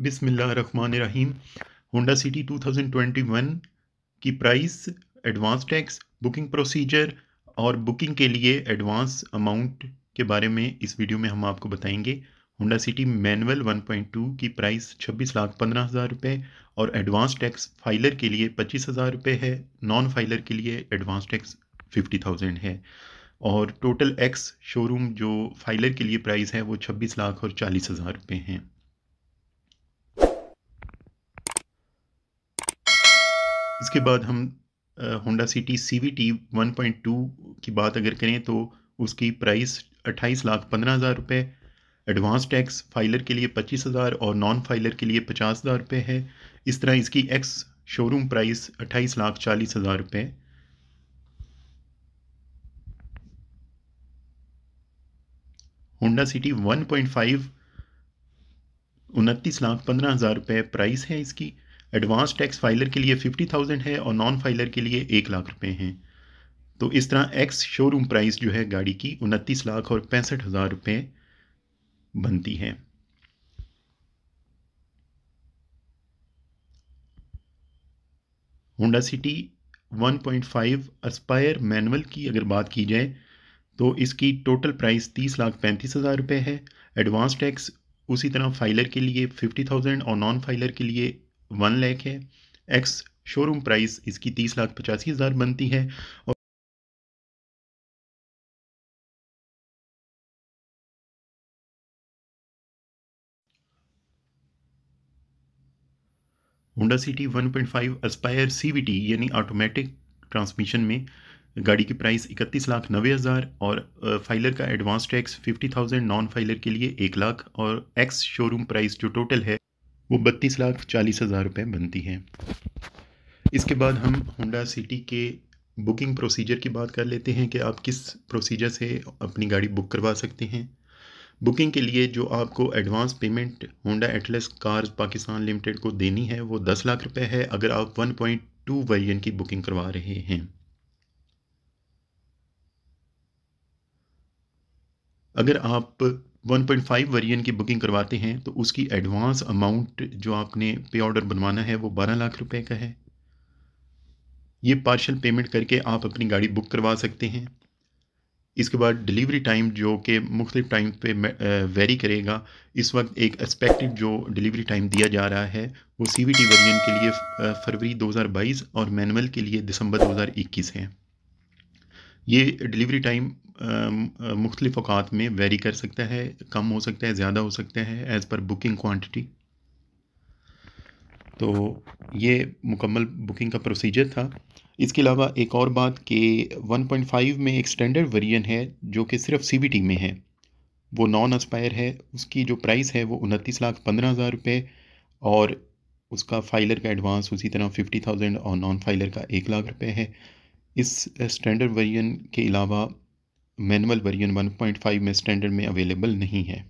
रहीम Honda City 2021 की price advance tax booking procedure और booking के लिए एडवांस अमाउंट के बारे में इस वीडियो में हम आपको बताएंगे होंडा सिटी मैनुअल 1.2 की प्राइस छब्बीस लाख पंद्रह हज़ार रुपये और एडवांस टैक्स फाइलर के लिए पच्चीस हज़ार रुपये है नॉन फाइलर के लिए एडवांस टैक्स फिफ्टी थाउजेंड है और टोटल एक्स शोरूम जो फाइलर के लिए प्राइस है वो छब्बीस लाख और चालीस हज़ार रुपये हैं इसके बाद हम Honda City C V T one point two की बात अगर करें तो उसकी प्राइस अट्ठाईस लाख पंद्रह हज़ार रुपये एडवांस टैक्स फाइलर के लिए पच्चीस हज़ार और नॉन फाइलर के लिए पचास हज़ार रुपये है इस तरह इसकी एक्स शोरूम प्राइस अट्ठाईस लाख चालीस हज़ार रुपये Honda City one point five उनतीस लाख पंद्रह हज़ार रुपये प्राइस है इसकी एडवांस टैक्स फाइलर के लिए फिफ्टी थाउजेंड है और नॉन फाइलर के लिए एक लाख रुपए हैं तो इस तरह एक्स शोरूम प्राइस जो है गाड़ी की उनतीस लाख और पैंसठ हज़ार रुपये बनती है होंडा सिटी 1.5 अस्पायर मैनुअल की अगर बात की जाए तो इसकी टोटल प्राइस तीस लाख पैंतीस हज़ार रुपये है एडवांस टैक्स उसी तरह फाइलर के लिए फिफ्टी थाउजेंड और नॉन फाइलर के लिए वन लैख है एक्स शोरूम प्राइस इसकी तीस लाख पचासी हज़ार बनती है और होंडा सिटी 1.5 अस्पायर सीवीटी यानी ऑटोमेटिक ट्रांसमिशन में गाड़ी की प्राइस इकतीस लाख नब्बे हज़ार और फाइलर का advance tax fifty thousand non filer के लिए एक लाख और एक्स शोरूम प्राइस जो टोटल है वो बत्तीस लाख चालीस हज़ार रुपये बनती हैं इसके बाद हम होंडा सिटी के बुकिंग प्रोसीजर की बात कर लेते हैं कि आप किस प्रोसीजर से अपनी गाड़ी बुक करवा सकते हैं बुकिंग के लिए जो आपको advance payment Honda Atlas Cars Pakistan Limited को देनी है वो दस लाख रुपए है अगर आप वन पॉइंट टू वर्जन की बुकिंग करवा रहे हैं अगर आप 1.5 वेरिएंट की बुकिंग करवाते हैं तो उसकी एडवांस अमाउंट जो आपने पे ऑर्डर बनवाना है वो 12 लाख रुपए का है ये पार्शल पेमेंट करके आप अपनी गाड़ी बुक करवा सकते हैं इसके बाद डिलीवरी टाइम जो कि मुख्तलिफ टाइम पे वेरी करेगा इस वक्त एक एक्सपेक्टेड जो डिलीवरी टाइम दिया जा रहा है वो सी वी टी वर्जन के लिए फरवरी 2022 और मैनुअल के लिए दिसंबर 2021 है ये डिलीवरी टाइम मुख्तलिफ अवकात में वेरी कर सकता है कम हो सकता है ज़्यादा हो सकता है एज़ पर बुकिंग क्वान्टिटी तो ये मुकम्मल बुकिंग का प्रोसीजर था इसके अलावा एक और बात कि 1.5 में एक स्टैंडर्ड वेरिएंट है जो कि सिर्फ सी में है वो नॉन एक्सपायर है उसकी जो प्राइस है वो उनतीस लाख पंद्रह हज़ार रुपये और उसका फाइलर का एडवांस उसी तरह फिफ्टी थाउजेंड और नॉन फाइलर का एक लाख रुपये है इस स्टैंडर्ड वेरिएंट के अलावा मैनुअल वर्जन 1.5 में स्टैंडर्ड में अवेलेबल नहीं है